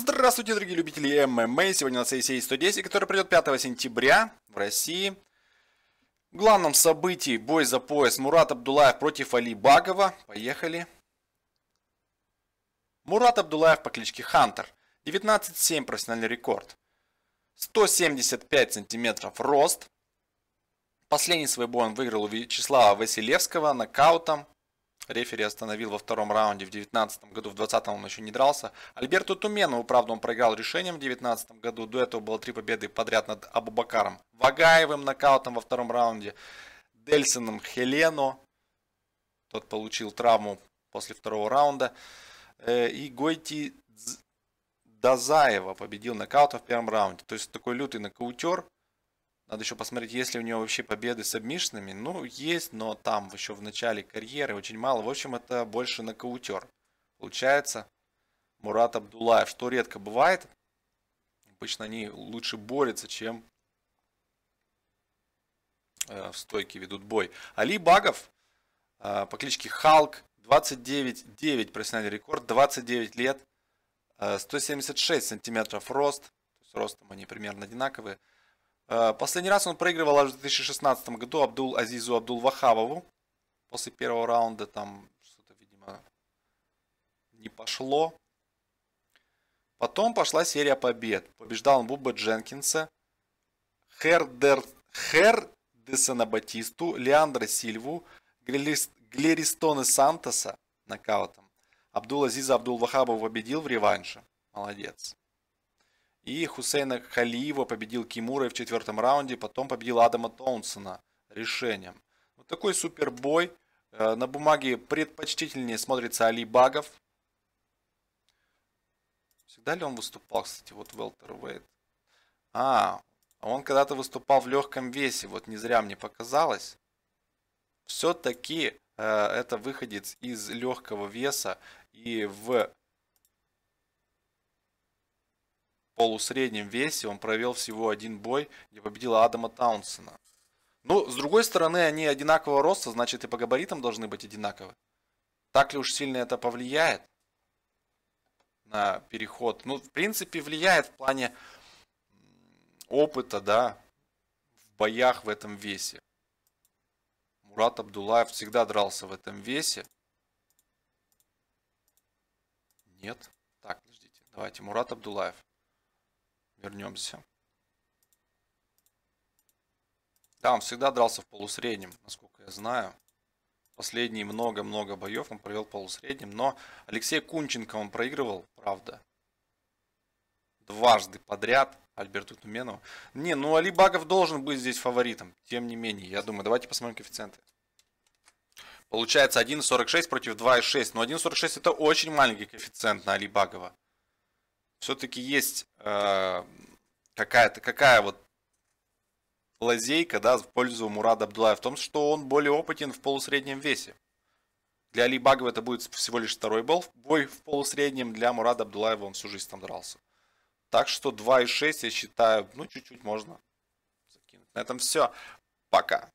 Здравствуйте, дорогие любители ММА! Сегодня на CSA 110, который придет 5 сентября в России. В главном событии бой за пояс Мурат Абдулаев против Али Багова. Поехали. Мурат Абдулаев по кличке Хантер. 19,7 профессиональный рекорд. 175 сантиметров рост. Последний свой бой он выиграл у Вячеслава Василевского нокаутом Рефери остановил во втором раунде в 2019 году, в 2020 он еще не дрался. Альберту Туменову, ну, правда, он проиграл решением в 2019 году. До этого было три победы подряд над Абубакаром. Вагаевым нокаутом во втором раунде. Дельсоном Хелено. Тот получил травму после второго раунда. Э, и Гойти Дазаева победил нокаутом в первом раунде. То есть такой лютый нокаутер. Надо еще посмотреть, есть ли у него вообще победы с обмишными. Ну, есть, но там еще в начале карьеры очень мало. В общем, это больше нокаутер. Получается, Мурат Абдулаев, что редко бывает. Обычно они лучше борются, чем э, в стойке ведут бой. Али Багов э, по кличке Халк, 29-9 профессиональный рекорд, 29 лет, 176 э, сантиметров рост. То есть ростом они примерно одинаковые. Э, последний раз он проигрывал аж в 2016 году Абдул Азизу Абдул Вахабову. После первого раунда там что-то, видимо, не пошло. Потом пошла серия побед. Побеждал он Буба Дженкинса, Хердер, Хер Десена Батисту, Леандра Сильву, Глеристоны Глеристона Сантоса нокаутом. Абдул Азиза Абдул Вахабов победил в реванше. Молодец. И Хусейна Халиева победил Кимура в четвертом раунде, потом победил Адама Томпсона решением. Вот такой супербой. Э, на бумаге предпочтительнее смотрится Али Багов. Всегда ли он выступал, кстати, вот Велтервейт? А, а, он когда-то выступал в легком весе, вот не зря мне показалось. Все-таки э, это выходец из легкого веса и в полусреднем весе он провел всего один бой, где победил Адама Таунсона. Ну, с другой стороны, они одинакового роста, значит и по габаритам должны быть одинаковы. Так ли уж сильно это повлияет на переход? Ну, в принципе, влияет в плане опыта, да, в боях в этом весе. Мурат Абдулаев всегда дрался в этом весе. Нет. Так, подождите. Давайте, Мурат Абдулаев вернемся. Да, он всегда дрался в полусреднем, насколько я знаю. Последние много-много боев он провел полусредним. Но Алексей Кунченко он проигрывал, правда. Дважды подряд Альберту Туменову. Не, ну Али Багов должен быть здесь фаворитом. Тем не менее, я думаю, давайте посмотрим коэффициенты. Получается 1.46 против 2.6. Но 1.46 это очень маленький коэффициент на Али Багова все-таки есть э, какая-то какая вот лазейка, да, в пользу Мурада Абдулая в том, что он более опытен в полусреднем весе. Для Али Багова это будет всего лишь второй бой, бой в полусреднем, для Мурада Абдулаева он всю жизнь там дрался. Так что 2,6 я считаю, ну чуть-чуть можно закинуть. На этом все. Пока.